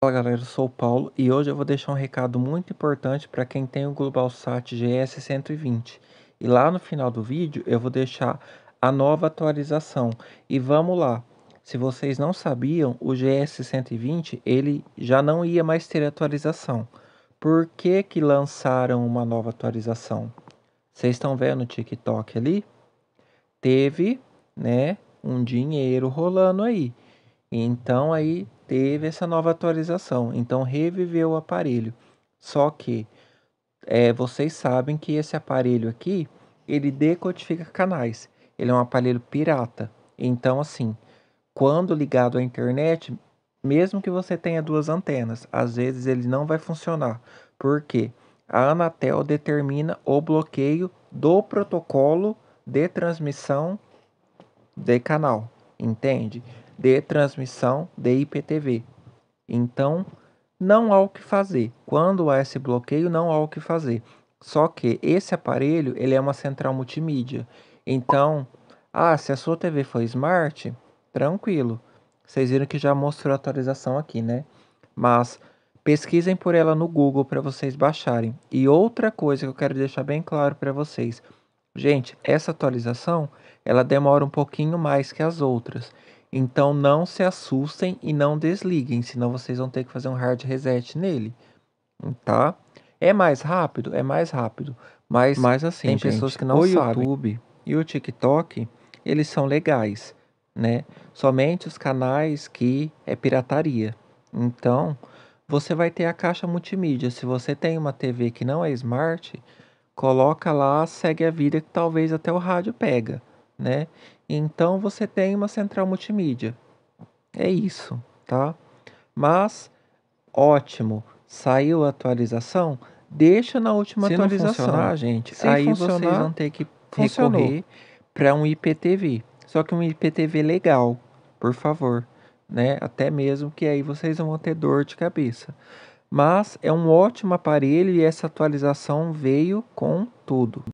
Fala galera, eu sou o Paulo e hoje eu vou deixar um recado muito importante para quem tem o GlobalSat GS120. E lá no final do vídeo eu vou deixar a nova atualização. E vamos lá. Se vocês não sabiam, o GS120 ele já não ia mais ter atualização. Por que que lançaram uma nova atualização? Vocês estão vendo o TikTok ali? Teve, né, um dinheiro rolando aí então aí teve essa nova atualização. Então reviveu o aparelho. Só que é, vocês sabem que esse aparelho aqui ele decodifica canais. Ele é um aparelho pirata. Então assim, quando ligado à internet, mesmo que você tenha duas antenas, às vezes ele não vai funcionar. Por quê? A Anatel determina o bloqueio do protocolo de transmissão de canal, entende? de transmissão de IPTV. Então, não há o que fazer. Quando há esse bloqueio, não há o que fazer. Só que esse aparelho, ele é uma central multimídia. Então, ah, se a sua TV foi smart, tranquilo. Vocês viram que já mostrou a atualização aqui, né? Mas pesquisem por ela no Google para vocês baixarem. E outra coisa que eu quero deixar bem claro para vocês. Gente, essa atualização, ela demora um pouquinho mais que as outras. Então não se assustem e não desliguem, senão vocês vão ter que fazer um hard reset nele, tá? É mais rápido, é mais rápido, mas, mas assim, tem gente, pessoas que não o sabem. O YouTube e o TikTok, eles são legais, né? Somente os canais que é pirataria. Então, você vai ter a caixa multimídia. Se você tem uma TV que não é smart, coloca lá, segue a vida que talvez até o rádio pega né? Então você tem uma central multimídia. É isso, tá? Mas ótimo, saiu a atualização, deixa na última Se atualização, funcionar, gente. Se aí vocês vão ter que funcionou. recorrer para um IPTV. Só que um IPTV legal, por favor, né? Até mesmo que aí vocês vão ter dor de cabeça. Mas é um ótimo aparelho e essa atualização veio com tudo.